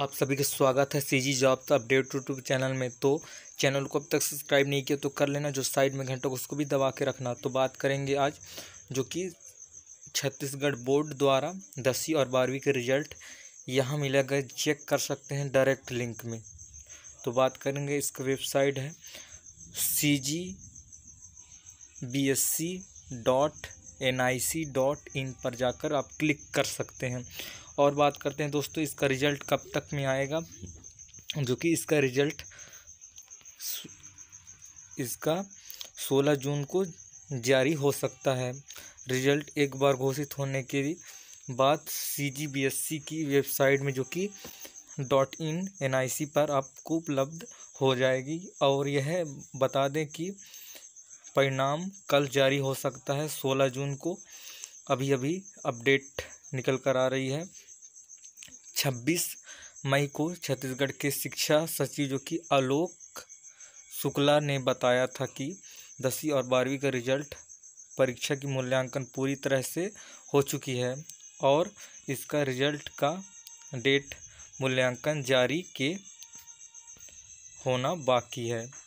आप सभी का स्वागत है C G job update YouTube channel में तो चैनल को अब तक सब्सक्राइब नहीं किया तो कर लेना जो साइड में घंटों उसको भी दबा के रखना तो बात करेंगे आज जो कि छत्तीसगढ़ बोर्ड द्वारा दसवीं और बारहवीं के रिजल्ट यहाँ मिलेगा चेक कर सकते हैं डायरेक्ट लिंक में तो बात करेंगे इसका वेबसाइट है C G B S C dot N I C dot in पर जाकर आप क्लिक कर सकते हैं और बात करते हैं दोस्तों इसका रिज़ल्ट कब तक में आएगा जो कि इसका रिज़ल्ट इसका 16 जून को जारी हो सकता है रिज़ल्ट एक बार घोषित होने के बाद सी की वेबसाइट में जो कि डॉट इन एन पर आपको उपलब्ध हो जाएगी और यह बता दें कि परिणाम कल जारी हो सकता है 16 जून को अभी अभी अपडेट निकल कर आ रही है छब्बीस मई को छत्तीसगढ़ के शिक्षा सचिव जो कि आलोक शुक्ला ने बताया था कि दसवीं और बारहवीं का रिजल्ट परीक्षा की मूल्यांकन पूरी तरह से हो चुकी है और इसका रिजल्ट का डेट मूल्यांकन जारी के होना बाकी है